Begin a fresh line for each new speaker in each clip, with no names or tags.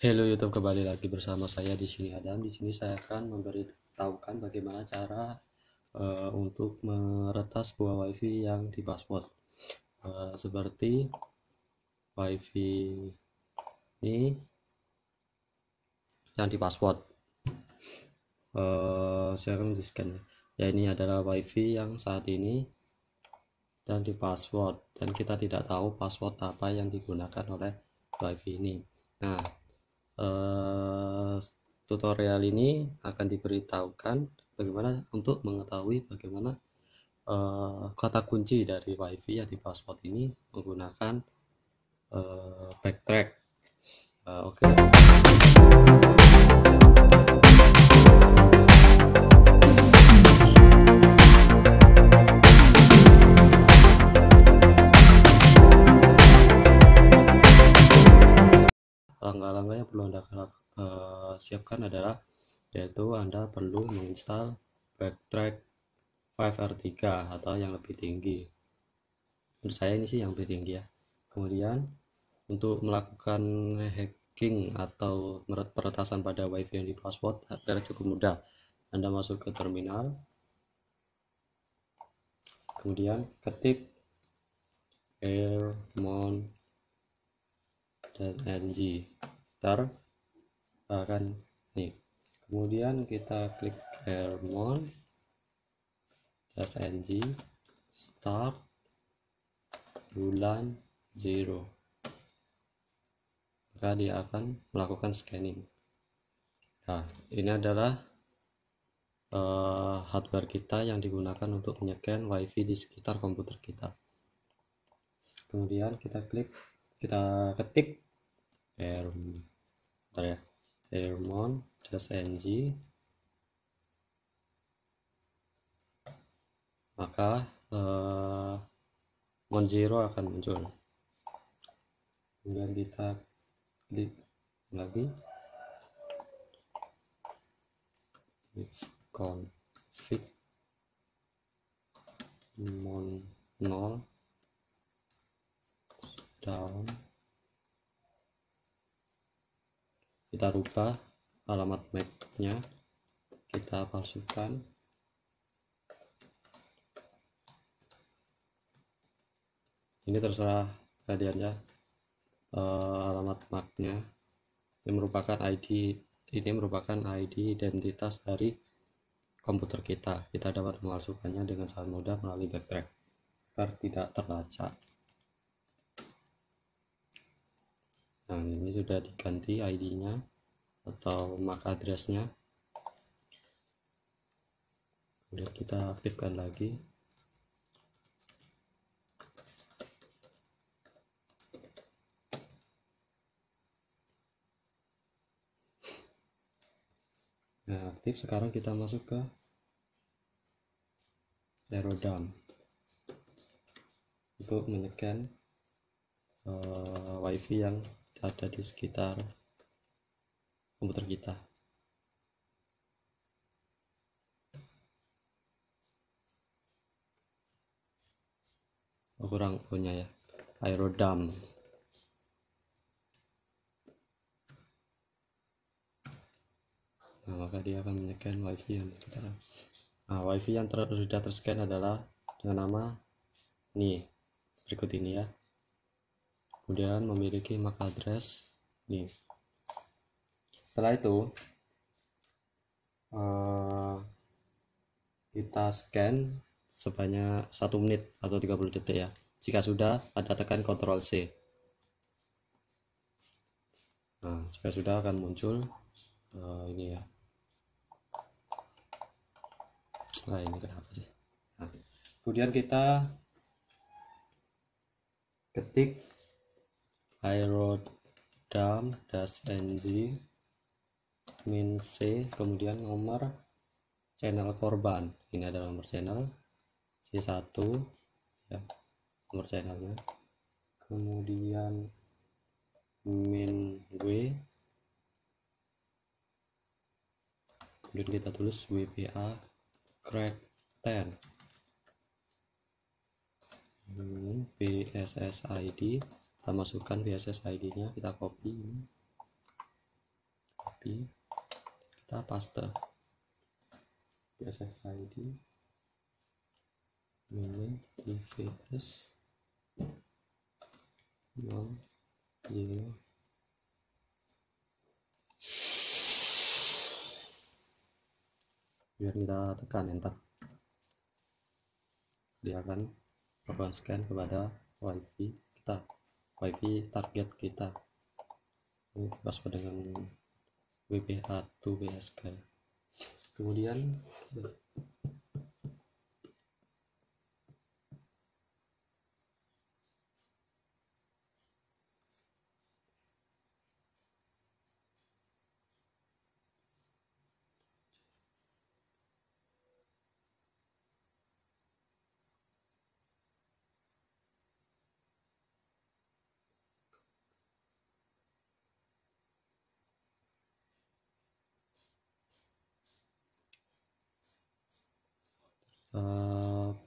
Halo YouTube kembali lagi bersama saya di sini Adam. Di sini saya akan memberitahukan bagaimana cara uh, untuk meretas buah WiFi yang di password. Uh, seperti WiFi ini yang di password. Uh, saya akan di scan. Ya ini adalah WiFi yang saat ini dan di password dan kita tidak tahu password apa yang digunakan oleh WiFi ini. Nah, Eh, tutorial ini akan diberitahukan bagaimana untuk mengetahui bagaimana uh, kata kunci dari WiFi yang di password ini menggunakan uh, backtrack. uh, Oke. Okay. perlu Anda uh, siapkan adalah yaitu Anda perlu menginstal backtrack 5R3 atau yang lebih tinggi. Menurut saya ini sih yang lebih tinggi ya. Kemudian untuk melakukan hacking atau peretasan pada wifi yang di password adalah cukup mudah. Anda masuk ke terminal, kemudian ketik airmon.ng start akan nih kemudian kita klik Fairmont ng start bulan 0 maka dia akan melakukan scanning nah ini adalah uh, hardware kita yang digunakan untuk menyeken wifi di sekitar komputer kita kemudian kita klik kita ketik error bentar ya airmon-ng maka uh, non-zero akan muncul kemudian kita klik lagi config mon 0 down kita rubah alamat MAC-nya kita palsukan ini terserah kalian ya uh, alamat nya ini merupakan ID ini merupakan ID identitas dari komputer kita kita dapat memasukkannya dengan sangat mudah melalui backtrack agar tidak terlacak nah ini sudah diganti ID-nya atau MAC address-nya kemudian kita aktifkan lagi nah aktif sekarang kita masuk ke zero down untuk menekan uh, wifi yang ada di sekitar komputer kita Ukuran oh, kurang punya ya aerodam nah maka dia akan menyekan wifi yang kita nah wifi yang ter sudah adalah dengan nama nih berikut ini ya kemudian memiliki MAC address nih setelah itu eh, kita scan sebanyak satu menit atau 30 detik ya jika sudah pada tekan Ctrl C nah jika sudah akan muncul uh, ini ya nah ini kenapa sih nah, kemudian kita ketik dam dash ng min c kemudian nomor channel korban ini adalah nomor channel c1 ya nomor channelnya kemudian min w kemudian kita tulis wpa crack 10 hmm, pssid kita masukkan VSS ID-nya kita copy ini copy kita paste VSS ID ini VSS 0 0 biar kita tekan enter dia akan melakukan scan kepada wifi kita wifi target kita ini pas dengan WP1 BSK kemudian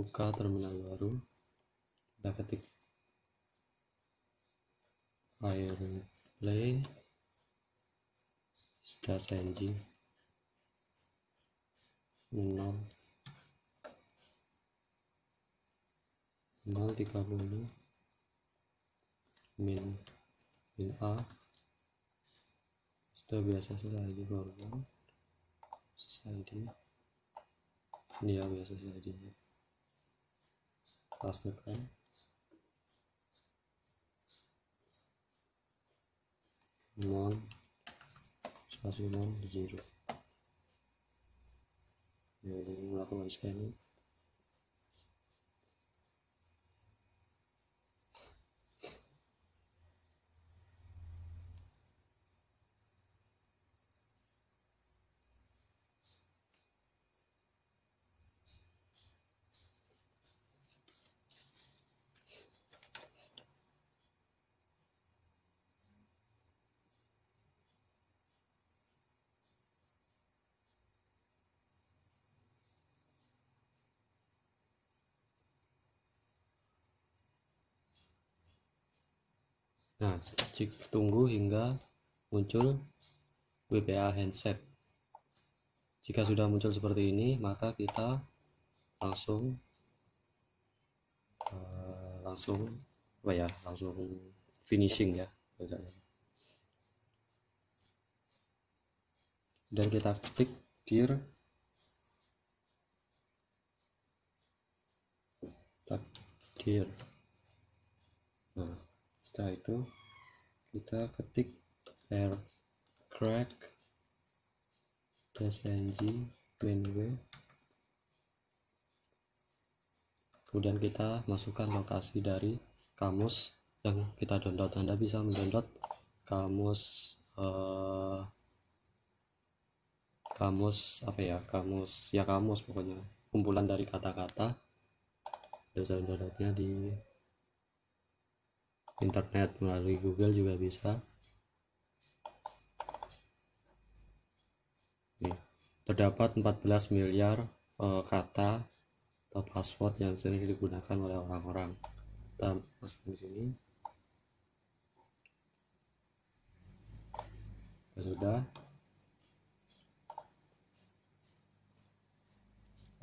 buka terminal baru kita ketik play, sudah changing nol nol tiga puluh min min a sudah biasa saja di korban selesai dia dia biasa selesai dia tasdikkan nol spasi nol zero ya ini melakukan scanning Nah, tunggu hingga muncul WPA handset. Jika sudah muncul seperti ini, maka kita langsung uh, langsung apa ya, langsung finishing ya. Dan kita ketik gear gear. Nah, setelah itu kita ketik r crack ng bnw kemudian kita masukkan lokasi dari kamus yang kita download Anda bisa mendownload kamus uh, kamus apa ya kamus ya kamus pokoknya kumpulan dari kata-kata dan downloadnya di internet melalui Google juga bisa Nih, terdapat 14 miliar uh, kata atau password yang sering digunakan oleh orang-orang kita masuk di sini ya, sudah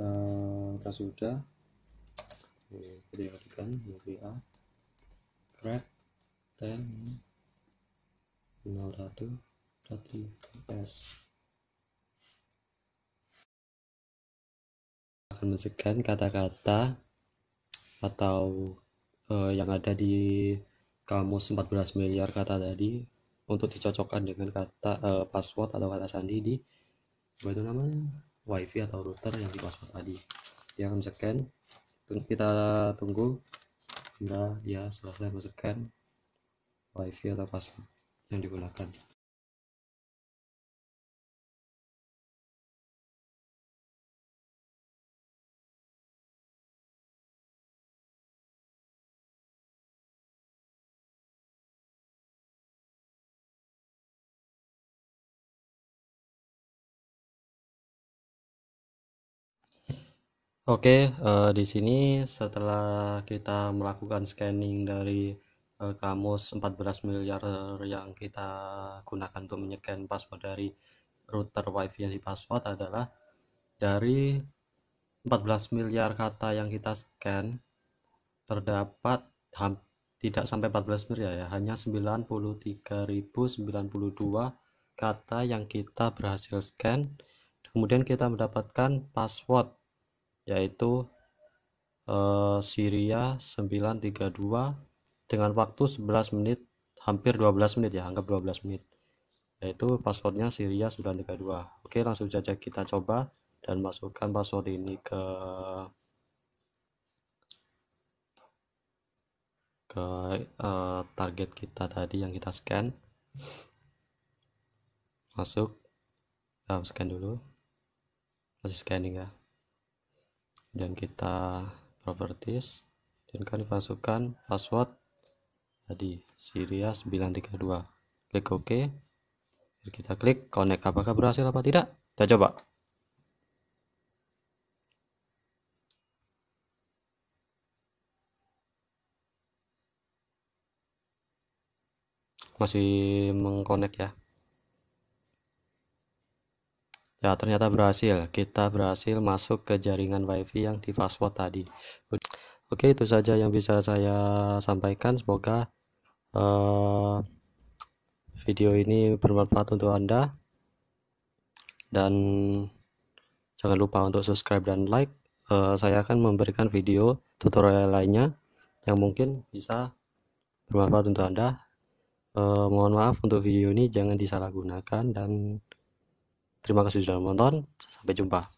uh, kita sudah kita ketikan UPA red ten s akan menekan kata-kata atau uh, yang ada di kamus 14 miliar kata tadi untuk dicocokkan dengan kata uh, password atau kata sandi di apa itu namanya wifi atau router yang di password tadi yang akan scan kita tunggu setelah ya selesai masukkan wifi atau password yang digunakan Oke, uh, di sini setelah kita melakukan scanning dari uh, kamus 14 miliar yang kita gunakan untuk menyekan password dari router wifi yang di password adalah dari 14 miliar kata yang kita scan terdapat tidak sampai 14 miliar ya, hanya 93.092 kata yang kita berhasil scan. Kemudian kita mendapatkan password yaitu eh, Syria 932 dengan waktu 11 menit hampir 12 menit ya anggap 12 menit yaitu passwordnya Syria 932 oke langsung saja kita coba dan masukkan password ini ke ke uh, target kita tadi yang kita scan masuk kita nah, scan dulu masih scanning ya dan kita properties dan kami masukkan password tadi Syria 932 klik OK kita klik connect apakah berhasil apa tidak kita coba masih mengkonek ya Ya, ternyata berhasil. Kita berhasil masuk ke jaringan WiFi yang di password tadi. Oke, itu saja yang bisa saya sampaikan. Semoga uh, video ini bermanfaat untuk Anda. Dan jangan lupa untuk subscribe dan like. Uh, saya akan memberikan video tutorial lainnya yang mungkin bisa bermanfaat untuk Anda. Uh, mohon maaf untuk video ini jangan disalahgunakan dan Terima kasih sudah menonton. Sampai jumpa.